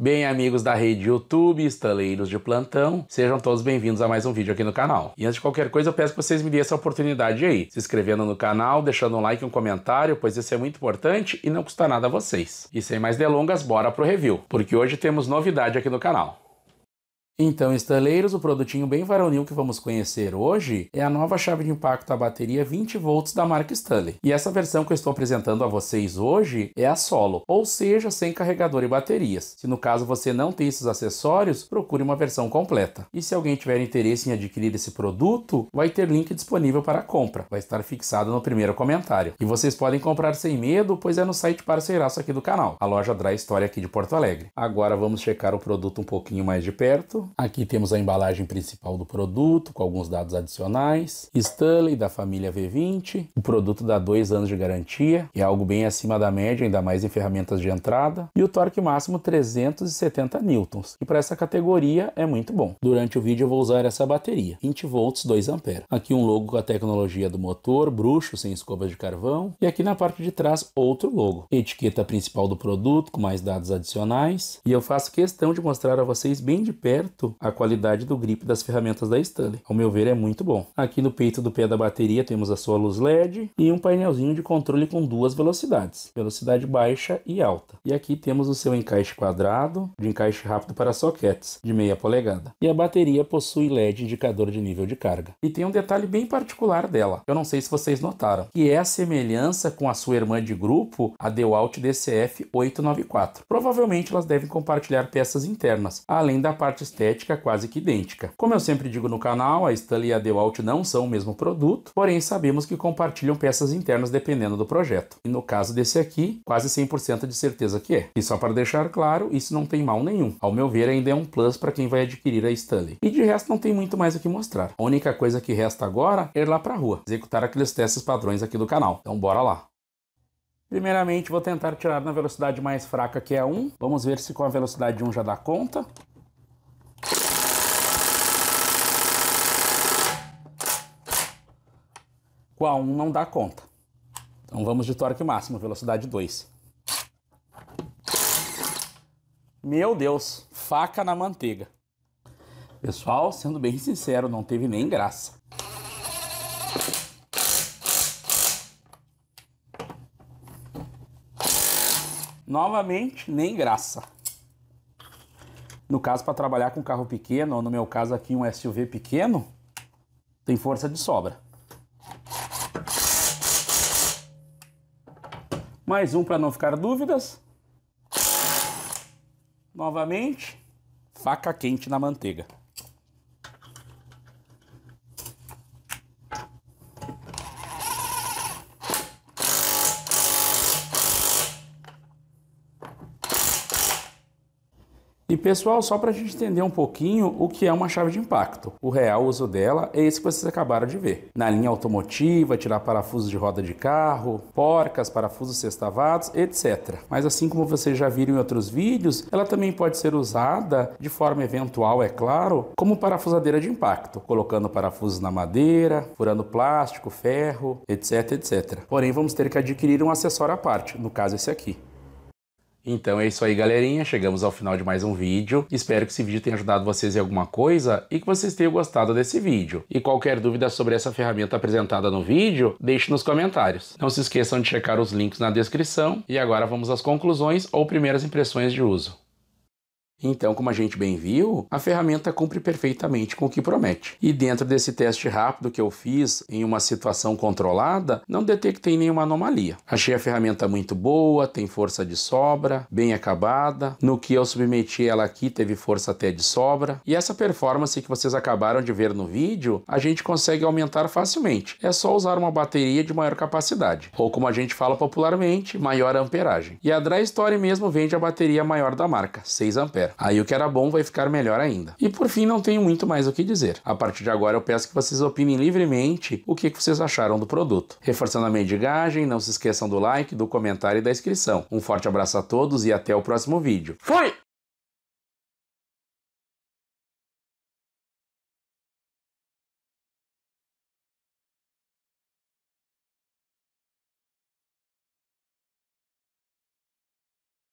Bem, amigos da rede YouTube, estaleiros de plantão, sejam todos bem-vindos a mais um vídeo aqui no canal. E antes de qualquer coisa, eu peço que vocês me deem essa oportunidade aí, se inscrevendo no canal, deixando um like e um comentário, pois isso é muito importante e não custa nada a vocês. E sem mais delongas, bora pro review, porque hoje temos novidade aqui no canal. Então, estaleiros, o produtinho bem varonil que vamos conhecer hoje é a nova chave de impacto à bateria 20 volts da marca Stanley. E essa versão que eu estou apresentando a vocês hoje é a solo, ou seja, sem carregador e baterias. Se no caso você não tem esses acessórios, procure uma versão completa. E se alguém tiver interesse em adquirir esse produto, vai ter link disponível para compra. Vai estar fixado no primeiro comentário. E vocês podem comprar sem medo, pois é no site parceiraço aqui do canal, a loja Dry História aqui de Porto Alegre. Agora vamos checar o produto um pouquinho mais de perto. Aqui temos a embalagem principal do produto, com alguns dados adicionais. Stanley, da família V20. O produto dá dois anos de garantia, que é algo bem acima da média, ainda mais em ferramentas de entrada. E o torque máximo 370 newtons, que para essa categoria é muito bom. Durante o vídeo eu vou usar essa bateria, 20 volts 2 ampere. Aqui um logo com a tecnologia do motor, bruxo, sem escovas de carvão. E aqui na parte de trás, outro logo. Etiqueta principal do produto, com mais dados adicionais. E eu faço questão de mostrar a vocês bem de perto muito a qualidade do grip das ferramentas da Stanley. Ao meu ver, é muito bom. Aqui no peito do pé da bateria temos a sua luz LED e um painelzinho de controle com duas velocidades, velocidade baixa e alta. E aqui temos o seu encaixe quadrado, de encaixe rápido para soquetes, de meia polegada. E a bateria possui LED indicador de nível de carga. E tem um detalhe bem particular dela, eu não sei se vocês notaram, que é a semelhança com a sua irmã de grupo, a DeWalt DCF 894. Provavelmente elas devem compartilhar peças internas, além da parte externa estética quase que idêntica. Como eu sempre digo no canal, a Stanley e a DeWalt não são o mesmo produto, porém sabemos que compartilham peças internas dependendo do projeto. E no caso desse aqui, quase 100% de certeza que é. E só para deixar claro, isso não tem mal nenhum. Ao meu ver, ainda é um plus para quem vai adquirir a Stanley. E de resto, não tem muito mais o que mostrar. A única coisa que resta agora é ir lá para a rua, executar aqueles testes padrões aqui do canal. Então bora lá. Primeiramente, vou tentar tirar na velocidade mais fraca, que é a 1. Vamos ver se com a velocidade 1 já dá conta. com a 1 não dá conta. Então vamos de torque máximo, velocidade 2. Meu Deus, faca na manteiga. Pessoal, sendo bem sincero, não teve nem graça. Novamente, nem graça. No caso, para trabalhar com carro pequeno, ou no meu caso aqui um SUV pequeno, tem força de sobra. Mais um para não ficar dúvidas. Novamente, faca quente na manteiga. E pessoal, só para a gente entender um pouquinho o que é uma chave de impacto. O real uso dela é esse que vocês acabaram de ver. Na linha automotiva, tirar parafusos de roda de carro, porcas, parafusos sextavados, etc. Mas assim como vocês já viram em outros vídeos, ela também pode ser usada de forma eventual, é claro, como parafusadeira de impacto, colocando parafusos na madeira, furando plástico, ferro, etc, etc. Porém, vamos ter que adquirir um acessório à parte, no caso esse aqui. Então é isso aí, galerinha. Chegamos ao final de mais um vídeo. Espero que esse vídeo tenha ajudado vocês em alguma coisa e que vocês tenham gostado desse vídeo. E qualquer dúvida sobre essa ferramenta apresentada no vídeo, deixe nos comentários. Não se esqueçam de checar os links na descrição. E agora vamos às conclusões ou primeiras impressões de uso. Então, como a gente bem viu, a ferramenta cumpre perfeitamente com o que promete. E dentro desse teste rápido que eu fiz em uma situação controlada, não detectei nenhuma anomalia. Achei a ferramenta muito boa, tem força de sobra, bem acabada. No que eu submeti ela aqui, teve força até de sobra. E essa performance que vocês acabaram de ver no vídeo, a gente consegue aumentar facilmente. É só usar uma bateria de maior capacidade, ou como a gente fala popularmente, maior amperagem. E a Dry Story mesmo vende a bateria maior da marca, 6 amperes. É. Aí o que era bom vai ficar melhor ainda. E por fim, não tenho muito mais o que dizer. A partir de agora, eu peço que vocês opinem livremente o que vocês acharam do produto. Reforçando a mendigagem, não se esqueçam do like, do comentário e da inscrição. Um forte abraço a todos e até o próximo vídeo. Fui!